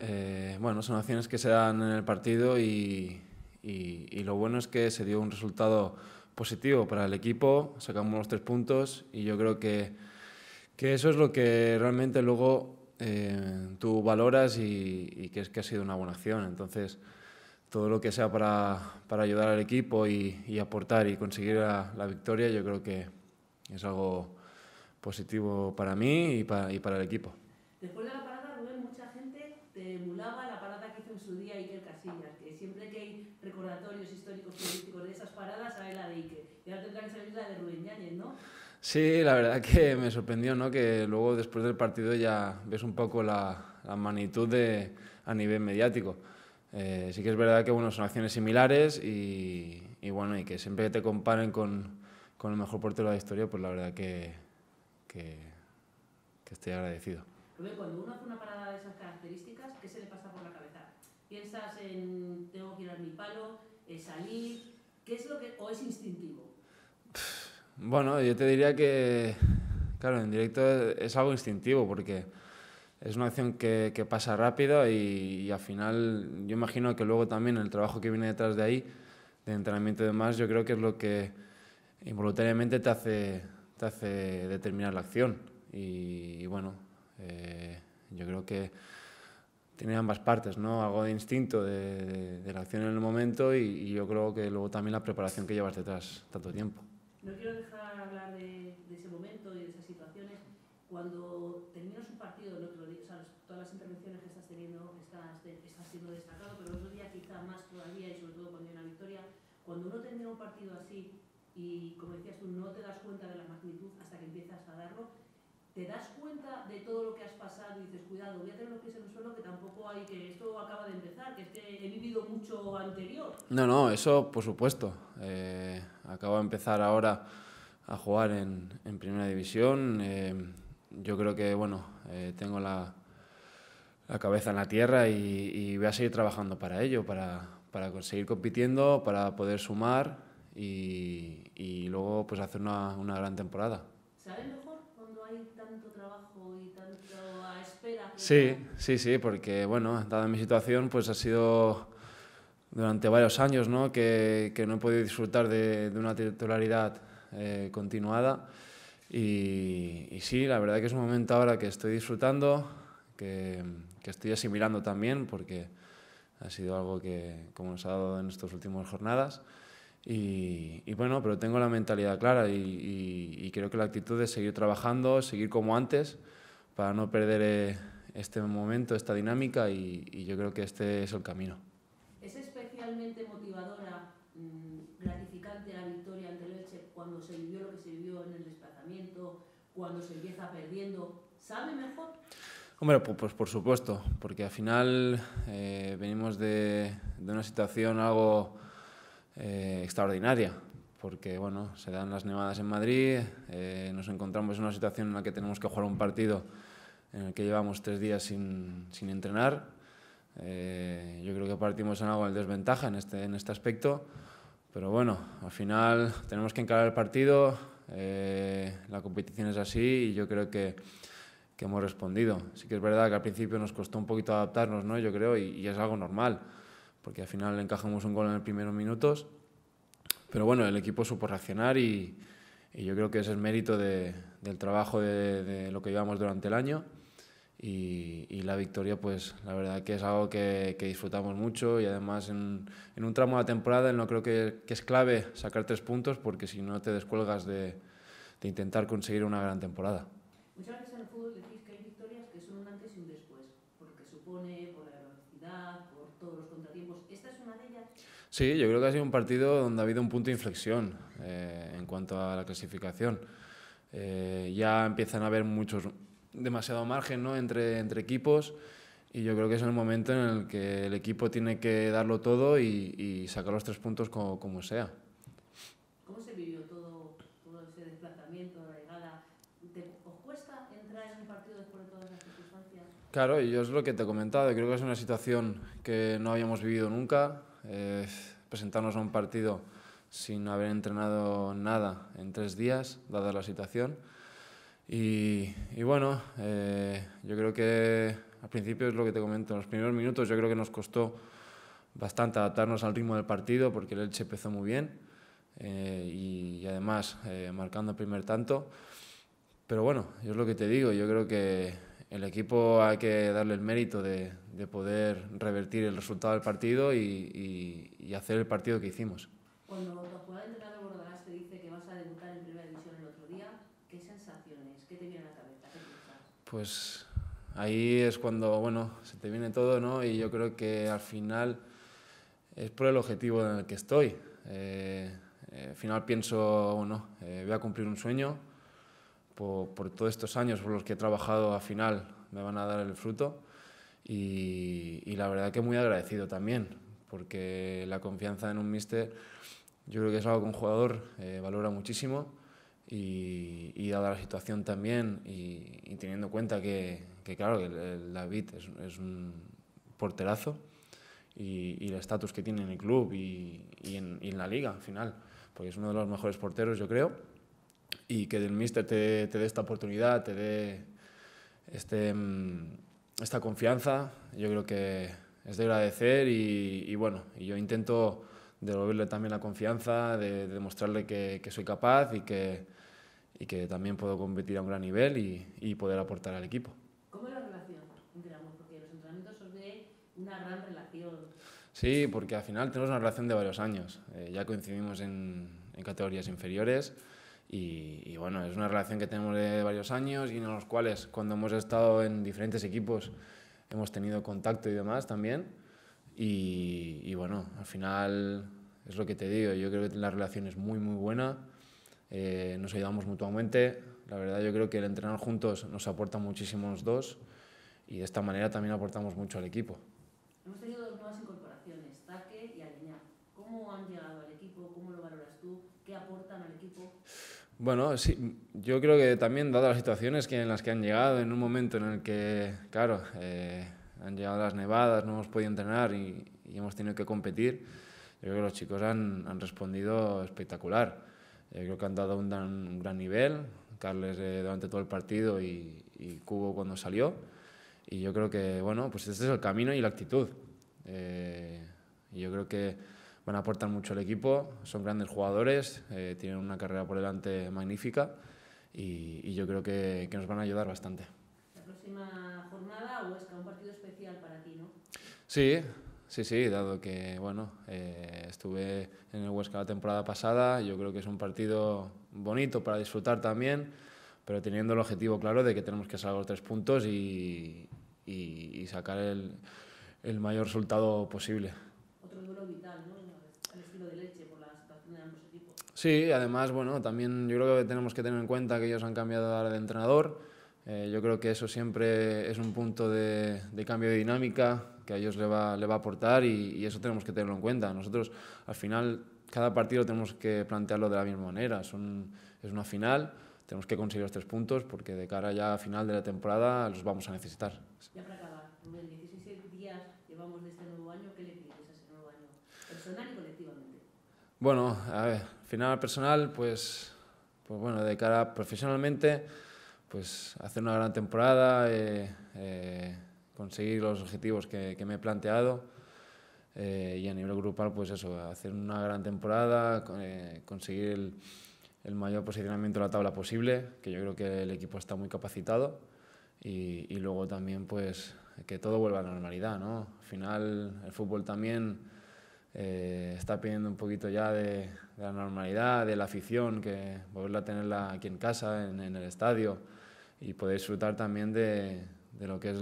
Eh, bueno, son acciones que se dan en el partido y, y, lo bueno es que se dio un resultado positivo para el equipo, sacamos los tres puntos y yo creo que, que eso es lo que realmente luego eh, tú valoras y, y que es que ha sido una buena acción. Entonces, todo lo que sea para, para ayudar al equipo y, y aportar y conseguir la, victoria, yo creo que es algo positivo para mí y para, y para el equipo. Después de la te emulaba la parada que hizo en su día Iker Casillas, que siempre que hay recordatorios históricos políticos de esas paradas, sabe la de Iker. Y ahora tendrá que salir la de Rubén Yáñez, ¿no? Sí, la verdad que me sorprendió, ¿no? Que luego después del partido ya ves un poco la, la magnitud de, a nivel mediático. Eh, sí que es verdad que bueno, son acciones similares y, bueno, y que siempre que te comparen con, con, el mejor portero de la historia, pues la verdad que, que estoy agradecido cuando uno hace una parada de esas características, ¿qué se le pasa por la cabeza? Piensas en tengo que ir a mi palo, salir, ¿qué es lo que o es instintivo? Bueno, yo te diría que claro, en directo es algo instintivo porque es una acción que, que pasa rápido y, y, al final yo imagino que luego también el trabajo que viene detrás de ahí, de entrenamiento y demás, yo creo que es lo que involuntariamente te hace, te hace determinar la acción. y bueno, eh, yo creo que tiene ambas partes, ¿no? Algo de instinto, de, de, la acción en el momento y, y, yo creo que luego también la preparación que llevas detrás tanto tiempo. No quiero dejar hablar de, de ese momento y de esas situaciones. Cuando terminas un partido, el otro día, todas las intervenciones que estás teniendo, estás, estás siendo destacado, pero el otro día quizá más todavía y sobre todo cuando hay una victoria, cuando uno termina un partido así y, como decías tú, no te das cuenta de la magnitud hasta que empiezas a darlo, te das cuenta de todo lo que has pasado y dices, cuidado, voy a tener los pies en el suelo, que tampoco hay que, esto acaba de empezar, que he vivido mucho anterior. No, no, eso por supuesto. Eh, acabo de empezar ahora a jugar en, primera división. Eh, yo creo que, bueno, eh, tengo la, cabeza en la tierra y, y, voy a seguir trabajando para ello, para, para seguir compitiendo, para poder sumar y, luego pues hacer una, una gran temporada. ¿Sabes hay tanto trabajo y tanto a espera. Sí, sí, sí, porque bueno, dada mi situación, pues ha sido durante varios años ¿no? Que, que no he podido disfrutar de, una titularidad eh, continuada. Y, sí, la verdad que es un momento ahora que estoy disfrutando, que, que estoy asimilando también, porque ha sido algo que, como nos ha dado en estas últimas jornadas. Y, bueno, pero tengo la mentalidad clara y, creo que la actitud es seguir trabajando, seguir como antes, para no perder eh, este momento, esta dinámica y yo creo que este es el camino. ¿Es especialmente motivadora, mm, gratificante la victoria ante Leche cuando se vivió lo que se vivió en el desplazamiento, cuando se empieza perdiendo? ¿Sabe mejor? Hombre, pues, pues por supuesto, porque al final eh, venimos de, una situación algo eh, extraordinaria, porque bueno, se dan las nevadas en Madrid, eh, nos encontramos en una situación en la que tenemos que jugar un partido en el que llevamos tres días sin, entrenar. Eh, yo creo que partimos en algo de desventaja en este, en este aspecto, pero bueno, al final tenemos que encarar el partido, la competición es así y yo creo que, hemos respondido. Sí que es verdad que al principio nos costó un poquito adaptarnos, ¿no? yo creo, y es algo normal porque al final encajamos un gol en los primeros minutos. Pero bueno, el equipo supo reaccionar y, y yo creo que es el mérito de, del trabajo de, de, lo que llevamos durante el año. Y, y, la victoria, pues la verdad que es algo que, que disfrutamos mucho y además en, en, un tramo de la temporada no creo que, que, es clave sacar tres puntos porque si no te descuelgas de, de intentar conseguir una gran temporada. Muchas veces en el fútbol decís que hay victorias que son un antes y un después, porque supone, Sí, yo creo que ha sido un partido donde ha habido un punto de inflexión eh, en cuanto a la clasificación. Eh, ya empiezan a haber muchos, demasiado margen ¿no? entre, entre equipos y yo creo que es el momento en el que el equipo tiene que darlo todo y, y sacar los tres puntos como, sea. ¿Cómo se vivió todo, todo ese desplazamiento, la llegada? ¿Os cuesta entrar en un partido después de todas las circunstancias? Claro, yo es lo que te he comentado, creo que es una situación que no habíamos vivido nunca, eh, presentarnos a un partido sin haber entrenado nada en tres días, dada la situación. Y, bueno, eh, yo creo que al principio es lo que te comento, en los primeros minutos yo creo que nos costó bastante adaptarnos al ritmo del partido porque el Elche empezó muy bien eh, y, además marcando el primer tanto. Pero bueno, yo es lo que te digo, yo creo que el equipo hay que darle el mérito de, de poder revertir el resultado del partido y, y, hacer el partido que hicimos. Cuando tu jugador entrenador Bordalás te dice que vas a debutar en Primera División el otro día, ¿qué sensaciones? ¿Qué te viene a la cabeza? Pues ahí es cuando, bueno, se te viene todo, ¿no? Y yo creo que al final es por el objetivo en el que estoy. Eh, eh, al final pienso, bueno, eh, voy a cumplir un sueño, por, todos estos años por los que he trabajado al final me van a dar el fruto y, la verdad que muy agradecido también, porque la confianza en un míster yo creo que es algo que un jugador eh, valora muchísimo y, dada la situación también y, teniendo en cuenta que, claro, el, David es, un porterazo y, el estatus que tiene en el club y, en, la liga al final, porque es uno de los mejores porteros yo creo y que el míster te, te dé esta oportunidad, te dé este, mm, esta confianza, yo creo que es de agradecer y, bueno, y yo intento devolverle también la confianza, de, demostrarle que, que, soy capaz y que, y que también puedo competir a un gran nivel y, y poder aportar al equipo. ¿Cómo es la relación entre ambos? Porque los entrenamientos son de una gran relación. Sí, porque al final tenemos una relación de varios años. Eh, ya coincidimos en, en categorías inferiores. Y, bueno, es una relación que tenemos de varios años y en los cuales cuando hemos estado en diferentes equipos hemos tenido contacto y demás también. Y, bueno, al final es lo que te digo, yo creo que la relación es muy muy buena, eh, nos ayudamos mutuamente, la verdad yo creo que el entrenar juntos nos aporta muchísimo los dos y de esta manera también aportamos mucho al equipo. Bueno, sí, yo creo que también, dadas las situaciones que, en las que han llegado, en un momento en el que, claro, eh, han llegado las nevadas, no hemos podido entrenar y, hemos tenido que competir, yo creo que los chicos han, han respondido espectacular. Yo eh, creo que han dado un, gran nivel, Carles eh, durante todo el partido y, Cubo cuando salió. Y yo creo que, bueno, pues este es el camino y la actitud. Eh, yo creo que van a aportar mucho al equipo, son grandes jugadores, eh, tienen una carrera por delante magnífica y, yo creo que, que, nos van a ayudar bastante. La próxima jornada, Huesca, un partido especial para ti, ¿no? Sí, sí, sí, dado que bueno, eh, estuve en el Huesca la temporada pasada, yo creo que es un partido bonito para disfrutar también, pero teniendo el objetivo claro de que tenemos que sacar los tres puntos y, sacar el, el mayor resultado posible. Otro duelo vital, ¿no? Sí, además, bueno, también yo creo que tenemos que tener en cuenta que ellos han cambiado de entrenador. Eh, yo creo que eso siempre es un punto de, cambio de dinámica que a ellos le va, le va a aportar y, eso tenemos que tenerlo en cuenta. Nosotros, al final, cada partido tenemos que plantearlo de la misma manera. es una final, tenemos que conseguir los tres puntos porque de cara ya a final de la temporada los vamos a necesitar. Ya para 16 días llevamos este Bueno, a ver, final personal, pues, pues bueno, de cara profesionalmente, pues hacer una gran temporada, eh, eh, conseguir los objetivos que, me he planteado eh, y a nivel grupal, pues eso, hacer una gran temporada, conseguir el, mayor posicionamiento de la tabla posible, que yo creo que el equipo está muy capacitado y, y luego también pues que todo vuelva a la normalidad, ¿no? Al final el fútbol también eh, está pidiendo un poquito ya de, la normalidad, de la afición, que volverla a tenerla aquí en casa, en, el estadio, y poder disfrutar también de, lo que es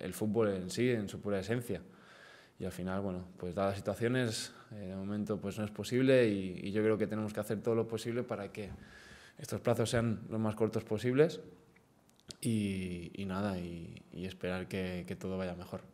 el, fútbol en sí, en su pura esencia. Y al final, bueno, pues dadas situaciones, eh, de momento pues no es posible y, yo creo que tenemos que hacer todo lo posible para que estos plazos sean los más cortos posibles y, nada, y, esperar que todo vaya mejor.